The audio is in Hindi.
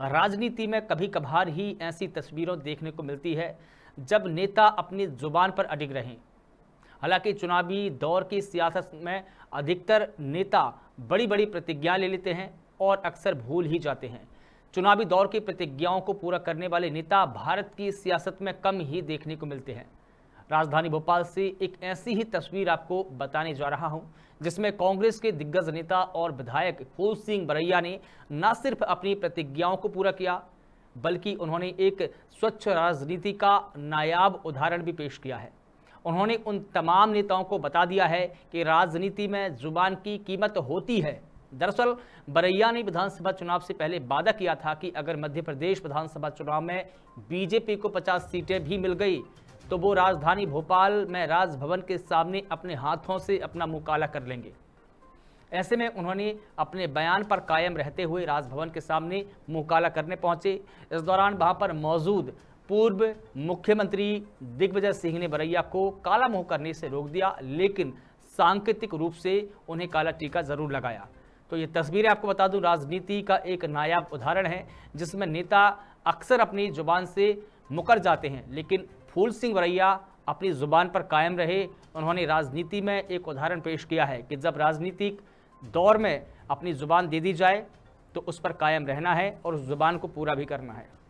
राजनीति में कभी कभार ही ऐसी तस्वीरों देखने को मिलती है जब नेता अपनी जुबान पर अडिग रहें हालांकि चुनावी दौर की सियासत में अधिकतर नेता बड़ी बड़ी प्रतिज्ञा ले लेते हैं और अक्सर भूल ही जाते हैं चुनावी दौर की प्रतिज्ञाओं को पूरा करने वाले नेता भारत की सियासत में कम ही देखने को मिलते हैं राजधानी भोपाल से एक ऐसी ही तस्वीर आपको बताने जा रहा हूं जिसमें कांग्रेस के दिग्गज नेता और विधायक फूल सिंह बरैया ने न सिर्फ अपनी प्रतिज्ञाओं को पूरा किया बल्कि उन्होंने एक स्वच्छ राजनीति का नायाब उदाहरण भी पेश किया है उन्होंने उन तमाम नेताओं को बता दिया है कि राजनीति में जुबान की कीमत होती है दरअसल बरैया ने विधानसभा चुनाव से पहले वादा किया था कि अगर मध्य प्रदेश विधानसभा चुनाव में बीजेपी को 50 सीटें भी मिल गई तो वो राजधानी भोपाल में राजभवन के सामने अपने हाथों से अपना मुकाला कर लेंगे ऐसे में उन्होंने अपने बयान पर कायम रहते हुए राजभवन के सामने मुकाला करने पहुंचे इस दौरान वहां पर मौजूद पूर्व मुख्यमंत्री दिग्विजय सिंह ने बरैया को काला मुंह करने से रोक दिया लेकिन सांकेतिक रूप से उन्हें काला टीका जरूर लगाया तो ये तस्वीरें आपको बता दूं राजनीति का एक नायाब उदाहरण है जिसमें नेता अक्सर अपनी जुबान से मुकर जाते हैं लेकिन फूल सिंह वरैया अपनी ज़ुबान पर कायम रहे उन्होंने राजनीति में एक उदाहरण पेश किया है कि जब राजनीतिक दौर में अपनी ज़ुबान दे दी जाए तो उस पर कायम रहना है और उस ज़ुबान को पूरा भी करना है